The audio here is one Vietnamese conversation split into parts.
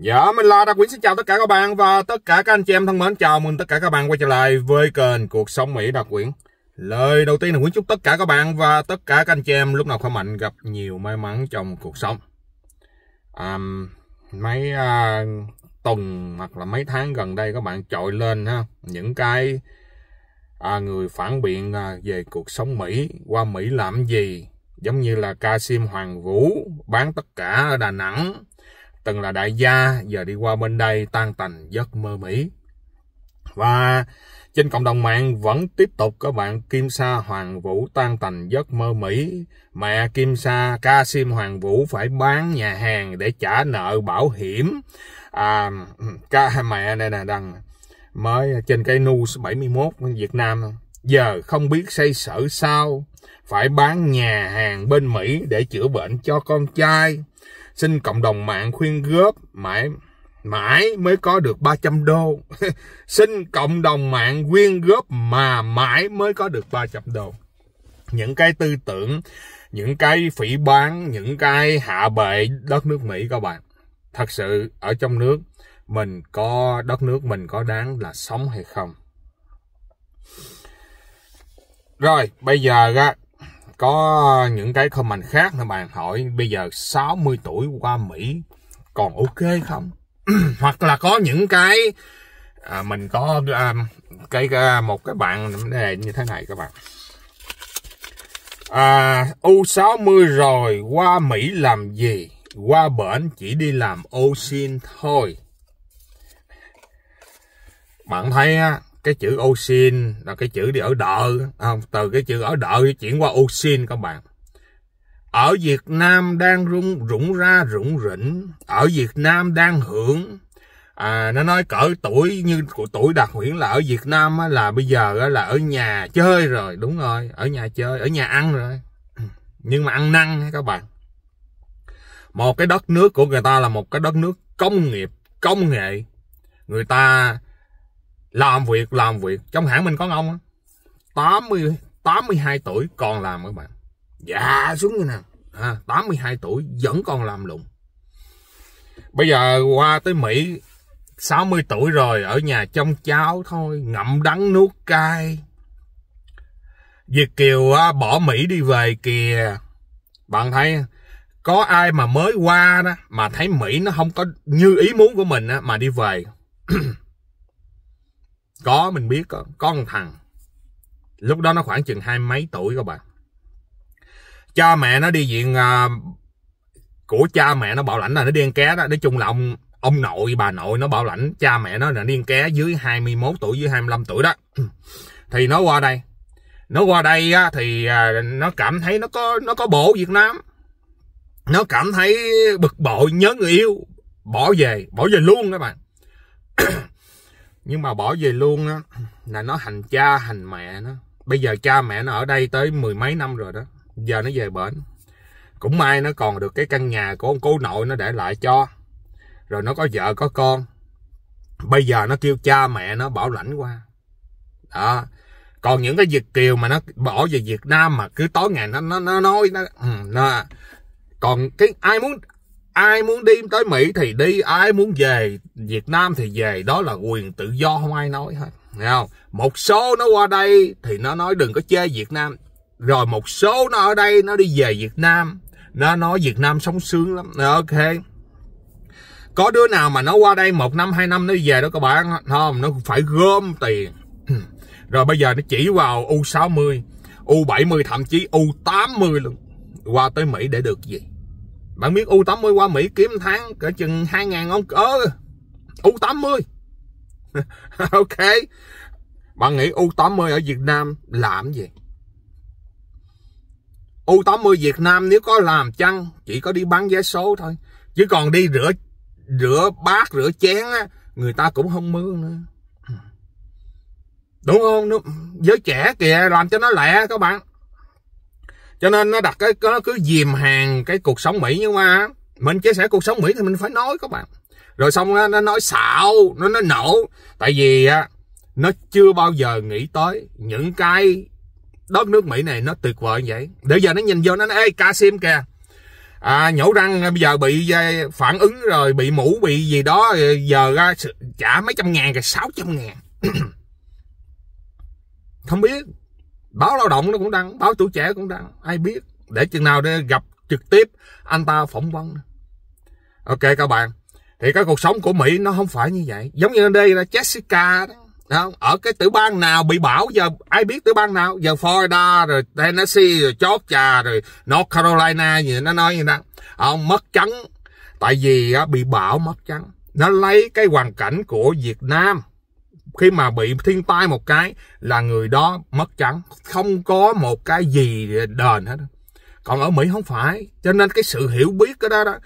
Dạ, mình là Đa Quyến xin chào tất cả các bạn và tất cả các anh chị em thân mến. Chào mừng tất cả các bạn quay trở lại với kênh Cuộc Sống Mỹ Đa Quyến. Lời đầu tiên là Quyến chúc tất cả các bạn và tất cả các anh chị em lúc nào khỏe mạnh gặp nhiều may mắn trong cuộc sống. À, mấy à, tuần hoặc là mấy tháng gần đây các bạn trội lên ha những cái à, người phản biện à, về cuộc sống Mỹ, qua Mỹ làm gì, giống như là ca sim Hoàng Vũ bán tất cả ở Đà Nẵng từng là đại gia giờ đi qua bên đây tan tành giấc mơ Mỹ. Và trên cộng đồng mạng vẫn tiếp tục có bạn Kim Sa Hoàng Vũ tan tành giấc mơ Mỹ. Mẹ Kim Sa, ca sim Hoàng Vũ phải bán nhà hàng để trả nợ bảo hiểm. À, ca mẹ đây nè đằng mới trên cái nu 71 Việt Nam giờ không biết xây sở sao phải bán nhà hàng bên Mỹ để chữa bệnh cho con trai xin cộng đồng mạng khuyên góp mãi mãi mới có được 300 đô. xin cộng đồng mạng quyên góp mà mãi mới có được 300 đô. Những cái tư tưởng, những cái phỉ bán, những cái hạ bệ đất nước Mỹ các bạn. Thật sự ở trong nước mình có đất nước mình có đáng là sống hay không. Rồi, bây giờ ra có những cái comment khác nữa bạn hỏi bây giờ 60 tuổi qua Mỹ còn ok không hoặc là có những cái à, mình có à, cái à, một cái bạn đề như thế này các bạn à, U60 rồi qua Mỹ làm gì qua bển chỉ đi làm ô xin thôi bạn thấy á cái chữ oxin là cái chữ đi ở đợ không à, từ cái chữ ở đợ chuyển qua oxin các bạn ở Việt Nam đang rung rủng ra rủng rỉnh ở Việt Nam đang hưởng à, nó nói cỡ tuổi như của tuổi đặc huyển là ở Việt Nam á, là bây giờ á, là ở nhà chơi rồi đúng rồi ở nhà chơi ở nhà ăn rồi nhưng mà ăn năn các bạn một cái đất nước của người ta là một cái đất nước công nghiệp công nghệ người ta làm việc làm việc trong hãng mình có ông á 80 82 tuổi còn làm các bạn dạ xuống như nào à, 82 tuổi vẫn còn làm lụng bây giờ qua tới Mỹ 60 tuổi rồi ở nhà trông cháu thôi ngậm đắng nuốt cay Việt Kiều bỏ Mỹ đi về kìa bạn thấy có ai mà mới qua đó mà thấy Mỹ nó không có như ý muốn của mình á mà đi về có mình biết có, con thằng lúc đó nó khoảng chừng hai mấy tuổi các bạn cha mẹ nó đi viện uh, của cha mẹ nó bảo lãnh là nó điên ăn ké đó nói chung là ông ông nội bà nội nó bảo lãnh cha mẹ nó là đi ăn ké dưới 21 tuổi dưới 25 tuổi đó thì nó qua đây nó qua đây á, thì à, nó cảm thấy nó có nó có bộ Việt Nam nó cảm thấy bực bội nhớ người yêu bỏ về bỏ về luôn các bạn nhưng mà bỏ về luôn á là nó hành cha hành mẹ nó bây giờ cha mẹ nó ở đây tới mười mấy năm rồi đó giờ nó về bển cũng may nó còn được cái căn nhà của ông cố nội nó để lại cho rồi nó có vợ có con bây giờ nó kêu cha mẹ nó bảo lãnh qua đó còn những cái việt kiều mà nó bỏ về việt nam mà cứ tối ngày nó nó nó nói nó, ừ, nó còn cái ai muốn ai muốn đi tới Mỹ thì đi ai muốn về Việt Nam thì về đó là quyền tự do không ai nói hết Thấy không một số nó qua đây thì nó nói đừng có chê Việt Nam rồi một số nó ở đây nó đi về Việt Nam nó nói Việt Nam sống sướng lắm ok có đứa nào mà nó qua đây một năm hai năm nó về đó các bạn không nó phải gom tiền rồi bây giờ nó chỉ vào U60 U70 thậm chí U80 luôn qua tới Mỹ để được gì bạn biết U80 qua Mỹ kiếm tháng cỡ chừng 2 ngàn ông ơ U80 ok bạn nghĩ U80 ở Việt Nam làm gì U80 Việt Nam nếu có làm chăng chỉ có đi bán vé số thôi chứ còn đi rửa rửa bát rửa chén á, người ta cũng không mướn nữa đúng không giới trẻ kìa làm cho nó lẹ các bạn cho nên nó đặt cái nó cứ dìm hàng cái cuộc sống mỹ nhưng mà mình chia sẻ cuộc sống mỹ thì mình phải nói các bạn rồi xong nó, nó nói xạo nó nó nổ tại vì á nó chưa bao giờ nghĩ tới những cái đất nước mỹ này nó tuyệt vời như vậy để giờ nó nhìn vô nó nói ê casim kìa à, nhổ răng bây giờ bị à, phản ứng rồi bị mũ bị gì đó giờ ra trả mấy trăm ngàn kìa sáu trăm ngàn không biết báo lao động nó cũng đăng báo tuổi trẻ cũng đăng ai biết để chừng nào để gặp trực tiếp anh ta phỏng vấn ok các bạn thì cái cuộc sống của mỹ nó không phải như vậy giống như đây là jessica đó không? ở cái tiểu bang nào bị bão giờ ai biết tiểu bang nào giờ Florida rồi Tennessee rồi Georgia rồi North Carolina gì nó nói như đó ông ờ, mất trắng tại vì bị bão mất trắng nó lấy cái hoàn cảnh của Việt Nam khi mà bị thiên tai một cái là người đó mất trắng không có một cái gì đền hết còn ở mỹ không phải cho nên cái sự hiểu biết cái đó đó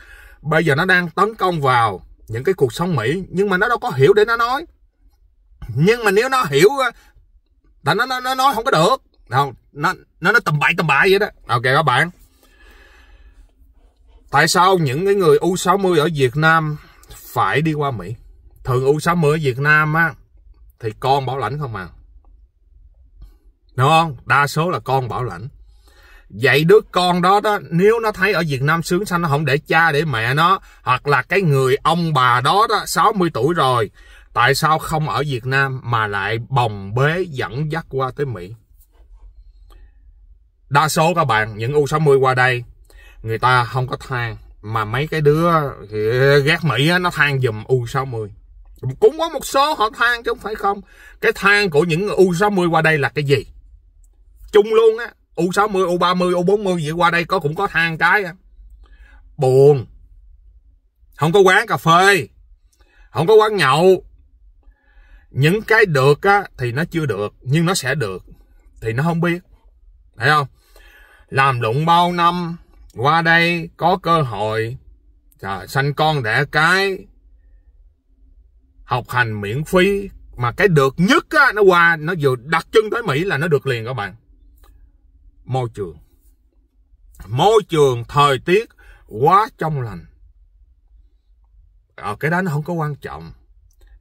bây giờ nó đang tấn công vào những cái cuộc sống mỹ nhưng mà nó đâu có hiểu để nó nói nhưng mà nếu nó hiểu là nó nó nó nói không có được không nó nó nó tầm bậy tầm bậy vậy đó ok các bạn tại sao những cái người u 60 ở việt nam phải đi qua mỹ thường u 60 ở việt nam á thì con bảo lãnh không à đúng không đa số là con bảo lãnh vậy đứa con đó đó nếu nó thấy ở việt nam sướng sanh nó không để cha để mẹ nó hoặc là cái người ông bà đó đó 60 tuổi rồi tại sao không ở việt nam mà lại bồng bế dẫn dắt qua tới mỹ đa số các bạn những u 60 qua đây người ta không có than mà mấy cái đứa ghét mỹ nó than giùm u 60 cũng có một số họ than chứ không phải không cái than của những U60 qua đây là cái gì chung luôn á U60 U30 U40 vậy qua đây có cũng có than cái á buồn không có quán cà phê không có quán nhậu những cái được á thì nó chưa được nhưng nó sẽ được thì nó không biết thấy không làm lụng bao năm qua đây có cơ hội trời, sanh con đẻ cái học hành miễn phí mà cái được nhất á, nó qua nó vừa đặt chân tới Mỹ là nó được liền các bạn môi trường môi trường thời tiết quá trong lành ờ, cái đó nó không có quan trọng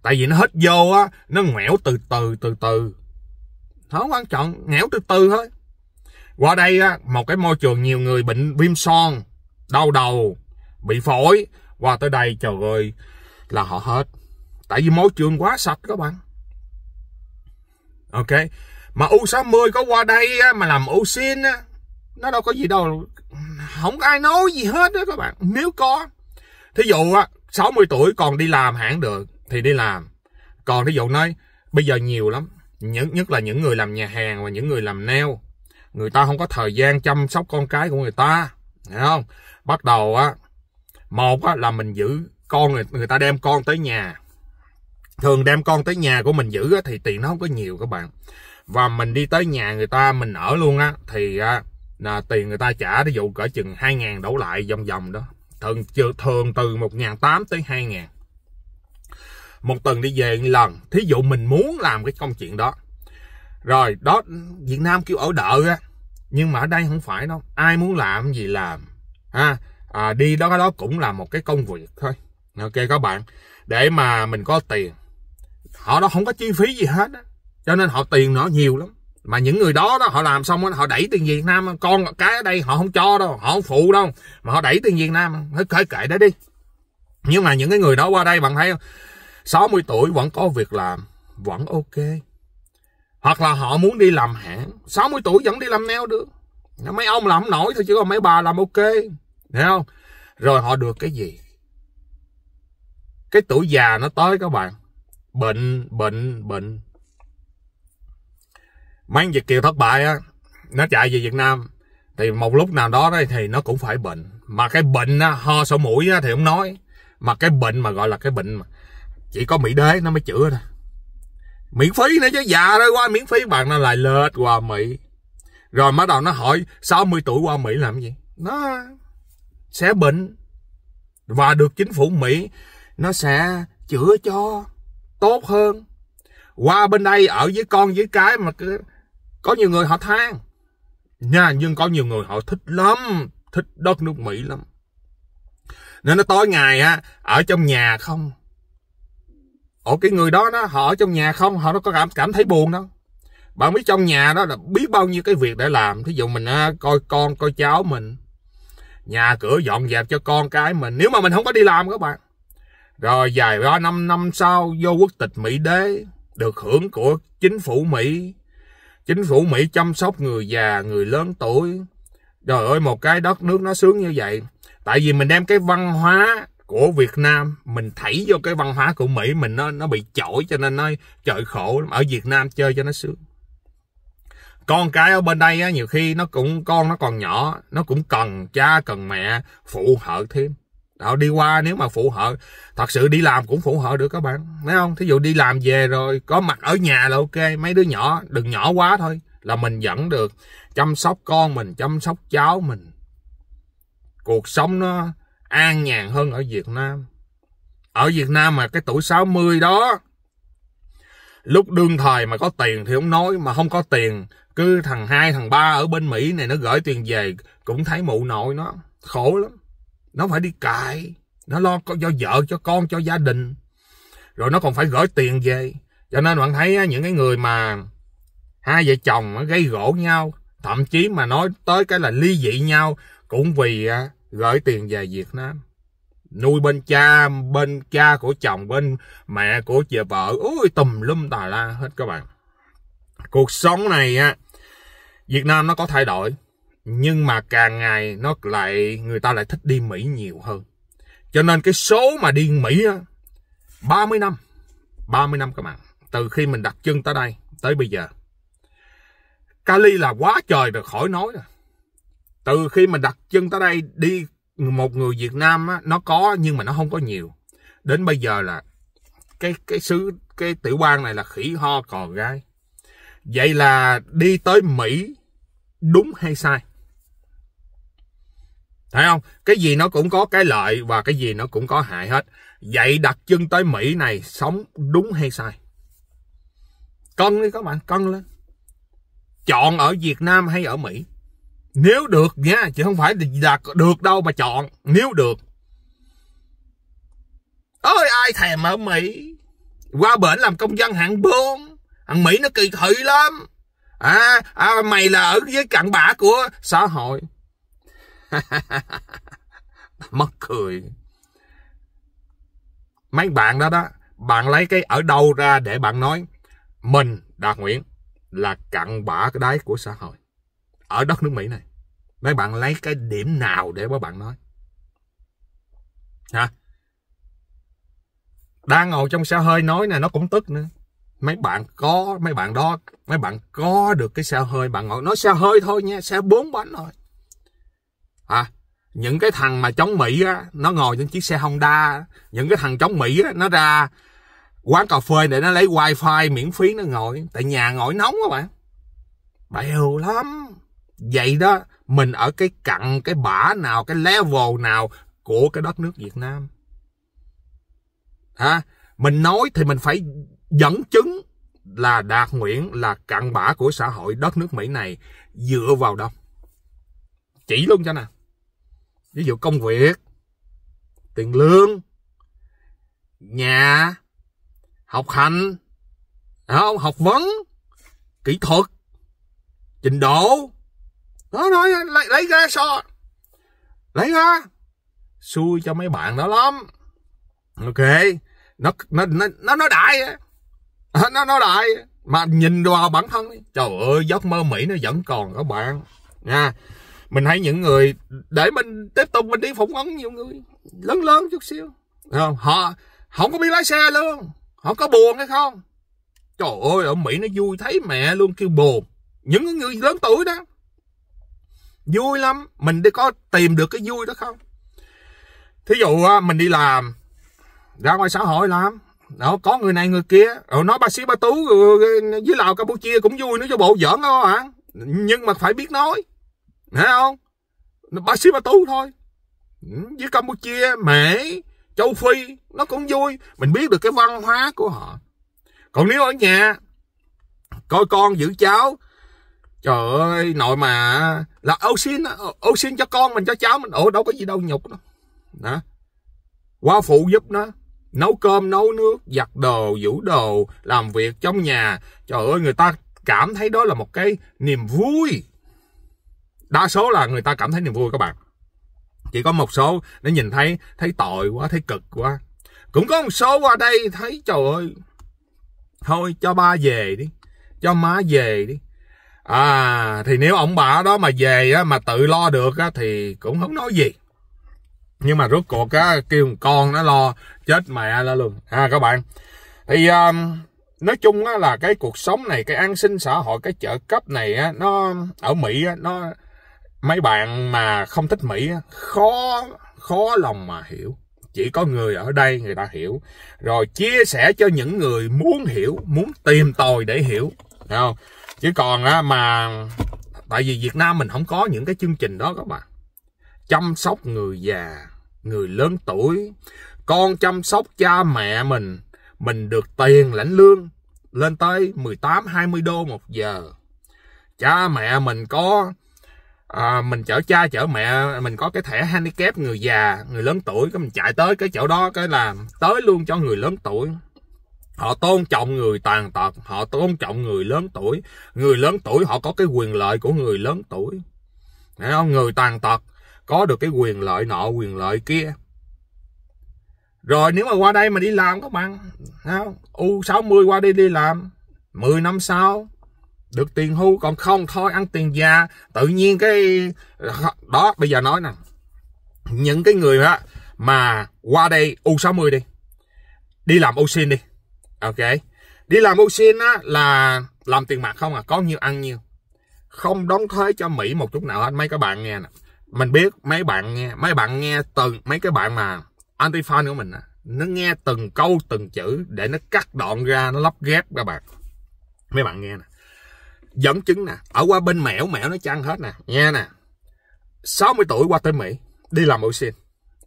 tại vì nó hết vô á nó nghẽo từ từ từ từ không quan trọng nghẽo từ từ thôi qua đây á một cái môi trường nhiều người bệnh viêm son đau đầu bị phổi qua tới đây trời ơi là họ hết Tại vì môi trường quá sạch các bạn. Ok. Mà U60 có qua đây mà làm ô xin á, nó đâu có gì đâu. Không ai nói gì hết đó các bạn. Nếu có. Thí dụ á, 60 tuổi còn đi làm hãng được thì đi làm. Còn thí dụ nói bây giờ nhiều lắm. Nhất, nhất là những người làm nhà hàng và những người làm neo. Người ta không có thời gian chăm sóc con cái của người ta. Hiểu không? Bắt đầu á, một á, là mình giữ con người, người ta đem con tới nhà thường đem con tới nhà của mình giữ á, thì tiền nó không có nhiều các bạn và mình đi tới nhà người ta mình ở luôn á thì à, là tiền người ta trả ví dụ cỡ chừng 2 ngàn đổ lại vòng vòng đó thường thường từ một ngàn tám tới hai ngàn một tuần đi về một lần thí dụ mình muốn làm cái công chuyện đó rồi đó Việt Nam kêu ở đợi á nhưng mà ở đây không phải đâu ai muốn làm gì làm ha à, đi đó đó cũng là một cái công việc thôi ok các bạn để mà mình có tiền họ đó không có chi phí gì hết á cho nên họ tiền nó nhiều lắm mà những người đó đó họ làm xong họ đẩy tiền Việt Nam con cái ở đây họ không cho đâu họ không phụ đâu mà họ đẩy tiền Việt Nam hết kể kệ đó đi nhưng mà những cái người đó qua đây bạn thấy không 60 tuổi vẫn có việc làm vẫn ok hoặc là họ muốn đi làm hãng 60 tuổi vẫn đi làm neo được mấy ông làm không nổi thôi chứ còn mấy bà làm ok hiểu không rồi họ được cái gì cái tuổi già nó tới các bạn bệnh bệnh bệnh mang Việt Kiều thất bại á nó chạy về Việt Nam thì một lúc nào đó đấy thì nó cũng phải bệnh mà cái bệnh á, ho sổ mũi á, thì không nói mà cái bệnh mà gọi là cái bệnh mà chỉ có Mỹ đế nó mới chữa thôi miễn phí nữa chứ già rồi qua miễn phí bạn nó lại lệch qua Mỹ rồi bắt đầu nó hỏi 60 tuổi qua Mỹ làm gì nó sẽ bệnh và được chính phủ Mỹ nó sẽ chữa cho tốt hơn qua bên đây ở với con với cái mà cứ, có nhiều người họ than nha nhưng có nhiều người họ thích lắm thích đất nước mỹ lắm nên nó tối ngày á ở trong nhà không ở cái người đó nó họ ở trong nhà không họ nó có cảm cảm thấy buồn đâu bạn biết trong nhà đó là biết bao nhiêu cái việc để làm thí dụ mình à, coi con coi cháu mình nhà cửa dọn dẹp cho con cái mình nếu mà mình không có đi làm các bạn rồi dài ra 5 năm sau do quốc tịch Mỹ đế, được hưởng của chính phủ Mỹ. Chính phủ Mỹ chăm sóc người già, người lớn tuổi. Trời ơi, một cái đất nước nó sướng như vậy. Tại vì mình đem cái văn hóa của Việt Nam mình thảy vô cái văn hóa của Mỹ mình nó nó bị chổi cho nên nó trời khổ ở Việt Nam chơi cho nó sướng con cái ở bên đây á, nhiều khi nó cũng con nó còn nhỏ nó cũng cần cha cần mẹ phụ hợ thêm đó, đi qua nếu mà phụ hợp thật sự đi làm cũng phụ hợp được các bạn thấy không thí dụ đi làm về rồi có mặt ở nhà là ok mấy đứa nhỏ đừng nhỏ quá thôi là mình dẫn được chăm sóc con mình chăm sóc cháu mình cuộc sống nó an nhàn hơn ở Việt Nam ở Việt Nam mà cái tuổi 60 đó lúc đương thời mà có tiền thì không nói mà không có tiền cứ thằng hai thằng ba ở bên Mỹ này nó gửi tiền về cũng thấy mụ nội nó khổ lắm nó phải đi cãi, nó lo cho vợ cho con cho gia đình rồi nó còn phải gửi tiền về cho nên bạn thấy những cái người mà hai vợ chồng gây gỗ nhau thậm chí mà nói tới cái là ly dị nhau cũng vì gửi tiền về Việt Nam nuôi bên cha bên cha của chồng bên mẹ của chị vợ ôi tùm lum tà la hết các bạn cuộc sống này á Việt Nam nó có thay đổi nhưng mà càng ngày nó lại người ta lại thích đi Mỹ nhiều hơn. Cho nên cái số mà đi Mỹ á 30 năm, 30 năm các bạn, từ khi mình đặt chân tới đây tới bây giờ. Cali là quá trời rồi khỏi nói rồi. Từ khi mình đặt chân tới đây đi một người Việt Nam á, nó có nhưng mà nó không có nhiều. Đến bây giờ là cái cái xứ cái tiểu bang này là khỉ ho cò gai. Vậy là đi tới Mỹ đúng hay sai? Thấy không? Cái gì nó cũng có cái lợi và cái gì nó cũng có hại hết. Vậy đặt chân tới Mỹ này sống đúng hay sai? Cân đi các bạn, cân lên. Chọn ở Việt Nam hay ở Mỹ? Nếu được nha, chứ không phải là được đâu mà chọn. Nếu được. ơi ai thèm ở Mỹ. Qua bển làm công dân hạng bốn Hạng Mỹ nó kỳ thị lắm. À, à mày là ở dưới cặn bã của xã hội mất cười mấy bạn đó đó bạn lấy cái ở đâu ra để bạn nói mình đạt nguyễn là cặn bã cái đáy của xã hội ở đất nước mỹ này mấy bạn lấy cái điểm nào để các bạn nói hả đang ngồi trong xe hơi nói nè nó cũng tức nữa mấy bạn có mấy bạn đó mấy bạn có được cái xe hơi bạn ngồi nói xe hơi thôi nha xe bốn bánh thôi à, những cái thằng mà chống mỹ á, nó ngồi trên chiếc xe honda những cái thằng chống mỹ á, nó ra quán cà phê để nó lấy wifi miễn phí nó ngồi tại nhà ngồi nóng các bạn bèo lắm vậy đó mình ở cái cặn cái bã nào cái level nào của cái đất nước việt nam à, mình nói thì mình phải dẫn chứng là đạt nguyện là cặn bã của xã hội đất nước mỹ này dựa vào đâu chỉ luôn cho nè ví dụ công việc tiền lương nhà học hành à, không học vấn kỹ thuật trình độ nó nói lấy, lấy ra so lấy ra xui cho mấy bạn đó lắm ok nó nó nó nó nói đại à, nó nó đại mà nhìn vào bản thân trời ơi giấc mơ mỹ nó vẫn còn các bạn nha mình thấy những người để mình tiếp tục mình đi phỏng vấn nhiều người lớn lớn chút xíu không họ không có biết lái xe luôn họ có buồn hay không trời ơi ở mỹ nó vui thấy mẹ luôn kêu buồn những người lớn tuổi đó vui lắm mình đi có tìm được cái vui đó không thí dụ à, mình đi làm ra ngoài xã hội làm đó có người này người kia rồi ờ, nói ba sĩ ba tú ờ, với lào campuchia cũng vui nữa cho bộ giỡn không ạ à. nhưng mà phải biết nói Thấy không? ba xí ba tú thôi. Ừ, với Campuchia, Mỹ, Châu Phi, nó cũng vui. Mình biết được cái văn hóa của họ. Còn nếu ở nhà, coi con giữ cháu, trời ơi, nội mà là ô xin, ô xin cho con mình, cho cháu mình. Ủa, đâu có gì đâu nhục đâu. Đó. Qua phụ giúp nó nấu cơm nấu nước giặt đồ giũ đồ làm việc trong nhà trời ơi người ta cảm thấy đó là một cái niềm vui đa số là người ta cảm thấy niềm vui các bạn chỉ có một số để nhìn thấy thấy tội quá thấy cực quá cũng có một số qua đây thấy trời ơi thôi cho ba về đi cho má về đi à thì nếu ông bà đó mà về á mà tự lo được á thì cũng không nói gì nhưng mà rốt cuộc á kêu con nó lo chết mẹ ra luôn à các bạn thì um, nói chung á là cái cuộc sống này cái an sinh xã hội cái trợ cấp này á nó ở mỹ á nó mấy bạn mà không thích mỹ khó khó lòng mà hiểu chỉ có người ở đây người ta hiểu rồi chia sẻ cho những người muốn hiểu muốn tìm tòi để hiểu Thấy không chứ còn á mà tại vì việt nam mình không có những cái chương trình đó các bạn chăm sóc người già người lớn tuổi con chăm sóc cha mẹ mình mình được tiền lãnh lương lên tới 18 20 đô một giờ cha mẹ mình có à, mình chở cha chở mẹ mình có cái thẻ handicap người già người lớn tuổi cái mình chạy tới cái chỗ đó cái là tới luôn cho người lớn tuổi họ tôn trọng người tàn tật họ tôn trọng người lớn tuổi người lớn tuổi họ có cái quyền lợi của người lớn tuổi Thấy không người tàn tật có được cái quyền lợi nọ quyền lợi kia rồi nếu mà qua đây mà đi làm các bạn u sáu mươi qua đi đi làm 10 năm sau được tiền hưu còn không thôi ăn tiền già tự nhiên cái đó bây giờ nói nè những cái người đó mà qua đây U60 đi đi làm ô xin đi ok đi làm ô xin á là làm tiền mặt không à có nhiêu ăn nhiêu không đóng thuế cho Mỹ một chút nào hết mấy các bạn nghe nè mình biết mấy bạn nghe mấy bạn nghe từng mấy cái bạn mà anti fan của mình á nó nghe từng câu từng chữ để nó cắt đoạn ra nó lắp ghép các bạn mấy bạn nghe nè dẫn chứng nè ở qua bên mẹo mẹo nó chăng hết nè nghe nè 60 tuổi qua tới Mỹ đi làm ô xin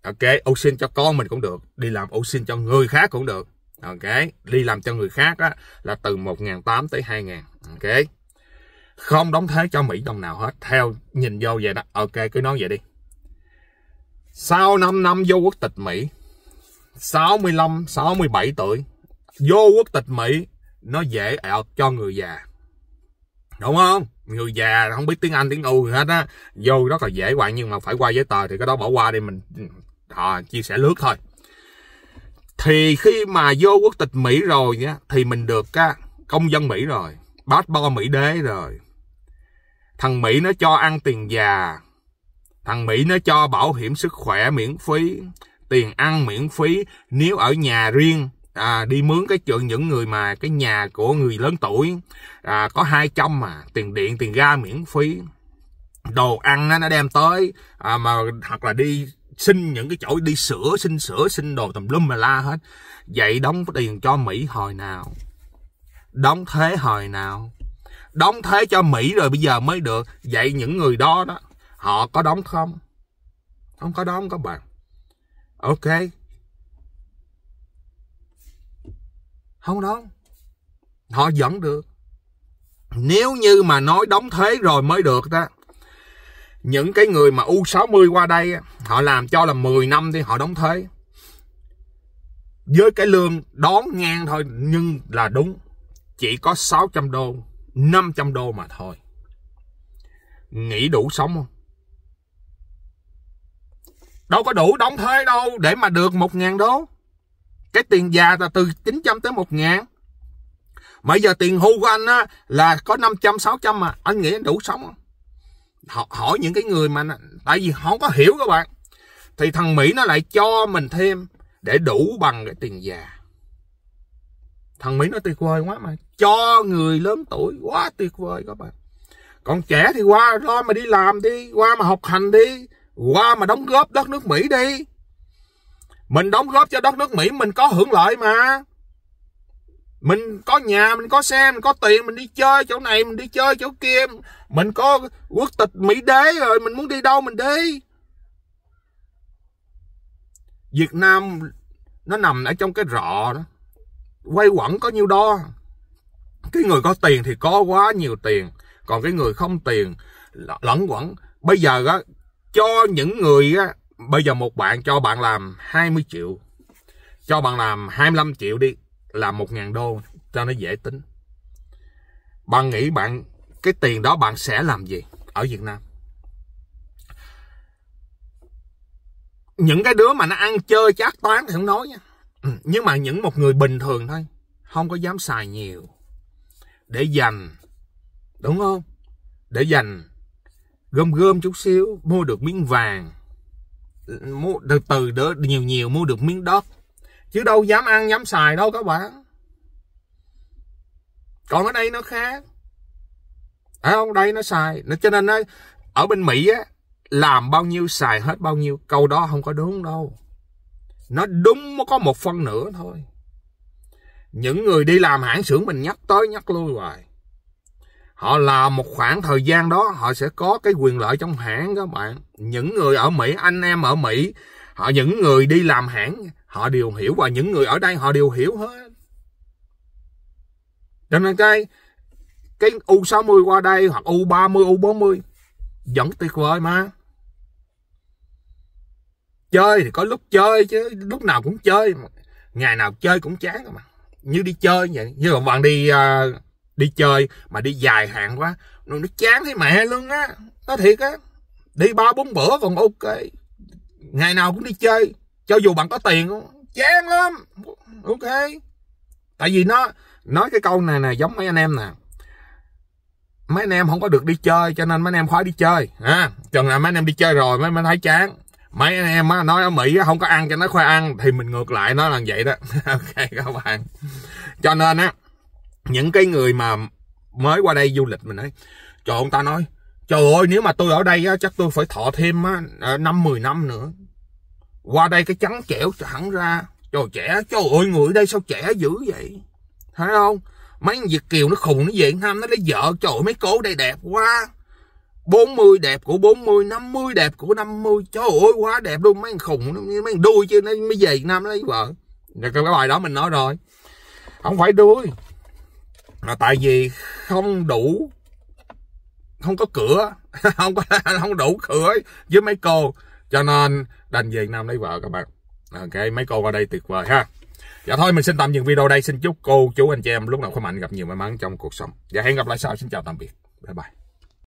ok ô xin cho con mình cũng được đi làm ô xin cho người khác cũng được ok đi làm cho người khác á, là từ một 1 tám tới hai 000 ok không đóng thế cho Mỹ đồng nào hết theo nhìn vô vậy đó ok cứ nói vậy đi sau 5 năm vô quốc tịch Mỹ 65 67 tuổi vô quốc tịch Mỹ nó dễ ảo cho người già đúng không người già không biết tiếng anh tiếng u gì hết á vô rất là dễ hoạn nhưng mà phải qua giấy tờ thì cái đó bỏ qua đi mình à, chia sẻ lướt thôi thì khi mà vô quốc tịch mỹ rồi nhá thì mình được á, công dân mỹ rồi passport mỹ đế rồi thằng mỹ nó cho ăn tiền già thằng mỹ nó cho bảo hiểm sức khỏe miễn phí tiền ăn miễn phí nếu ở nhà riêng à, đi mướn cái chuyện những người mà cái nhà của người lớn tuổi à, có hai trăm mà tiền điện tiền ga miễn phí đồ ăn á, nó đem tới à, mà hoặc là đi xin những cái chỗ đi sửa xin sửa xin đồ tùm lum mà la hết vậy đóng tiền cho mỹ hồi nào đóng thế hồi nào đóng thế cho mỹ rồi bây giờ mới được vậy những người đó đó họ có đóng không không có đóng các bạn ok không đó họ vẫn được nếu như mà nói đóng thuế rồi mới được ta những cái người mà U60 qua đây họ làm cho là 10 năm thì họ đóng thuế với cái lương đón ngang thôi nhưng là đúng chỉ có 600 đô 500 đô mà thôi nghĩ đủ sống không đâu có đủ đóng thuế đâu để mà được một ngàn đô cái tiền già là từ 900 tới 1 ngàn mà giờ tiền hưu của anh á, là có 500, 600 mà anh nghĩ anh đủ sống không? Họ, hỏi những cái người mà tại vì không có hiểu các bạn thì thằng Mỹ nó lại cho mình thêm để đủ bằng cái tiền già thằng Mỹ nó tuyệt vời quá mà cho người lớn tuổi quá tuyệt vời các bạn còn trẻ thì qua lo mà đi làm đi qua mà học hành đi qua mà đóng góp đất nước Mỹ đi mình đóng góp cho đất nước Mỹ mình có hưởng lợi mà. Mình có nhà, mình có xe, mình có tiền, mình đi chơi chỗ này, mình đi chơi chỗ kia. Mình có quốc tịch Mỹ đế rồi, mình muốn đi đâu mình đi. Việt Nam nó nằm ở trong cái rọ đó. Quay quẩn có nhiêu đo. Cái người có tiền thì có quá nhiều tiền. Còn cái người không tiền lẫn quẩn. Bây giờ á, cho những người Bây giờ một bạn cho bạn làm 20 triệu Cho bạn làm 25 triệu đi làm 1.000 đô cho nó dễ tính Bạn nghĩ bạn Cái tiền đó bạn sẽ làm gì Ở Việt Nam Những cái đứa mà nó ăn chơi chát toán Thì không nói nha ừ, Nhưng mà những một người bình thường thôi Không có dám xài nhiều Để dành Đúng không Để dành gom gom chút xíu Mua được miếng vàng mua từ từ đỡ nhiều nhiều mua được miếng đất chứ đâu dám ăn dám xài đâu các bạn còn ở đây nó khác ở không đây nó xài nó cho nên nó ở bên mỹ á làm bao nhiêu xài hết bao nhiêu câu đó không có đúng đâu nó đúng có một phân nửa thôi những người đi làm hãng xưởng mình nhắc tới nhắc lui hoài họ làm một khoảng thời gian đó họ sẽ có cái quyền lợi trong hãng các bạn những người ở mỹ anh em ở mỹ họ những người đi làm hãng họ đều hiểu và những người ở đây họ đều hiểu hết cho nên cái cái U60 qua đây hoặc U30, U40 vẫn tuyệt vời mà. Chơi thì có lúc chơi chứ lúc nào cũng chơi, ngày nào chơi cũng chán mà. Như đi chơi vậy, như là bạn đi uh, đi chơi mà đi dài hạn quá nó, chán thấy mẹ luôn á nó thiệt á đi ba bốn bữa còn ok ngày nào cũng đi chơi cho dù bạn có tiền chán lắm ok tại vì nó nói cái câu này nè giống mấy anh em nè mấy anh em không có được đi chơi cho nên mấy anh em khó đi chơi à, chừng nào mấy anh em đi chơi rồi mấy mới thấy chán mấy anh em á, nói ở mỹ không có ăn cho nó khoai ăn thì mình ngược lại nó là vậy đó ok các bạn cho nên á những cái người mà mới qua đây du lịch mình ấy trời ông ta nói trời ơi nếu mà tôi ở đây á chắc tôi phải thọ thêm ờ, năm mười năm nữa qua đây cái trắng trẻo hẳn ra trời trẻ trời ơi người đây sao trẻ dữ vậy thấy không mấy con việt kiều nó khùng nó về nam nó lấy vợ trời ơi, mấy cô đây đẹp quá 40 đẹp của 40, 50 đẹp của 50. Trời ơi quá đẹp luôn mấy thằng khùng mấy thằng đuôi chứ nó mới về Việt Nam lấy vợ. Rồi cái bài đó mình nói rồi. Không phải đuôi, là tại vì không đủ không có cửa không có không đủ cửa với mấy cô cho nên đành về nam lấy vợ các bạn ok mấy cô qua đây tuyệt vời ha dạ thôi mình xin tạm dừng video đây xin chúc cô chú anh chị em lúc nào khỏe mạnh gặp nhiều may mắn trong cuộc sống và dạ, hẹn gặp lại sau xin chào tạm biệt bye bye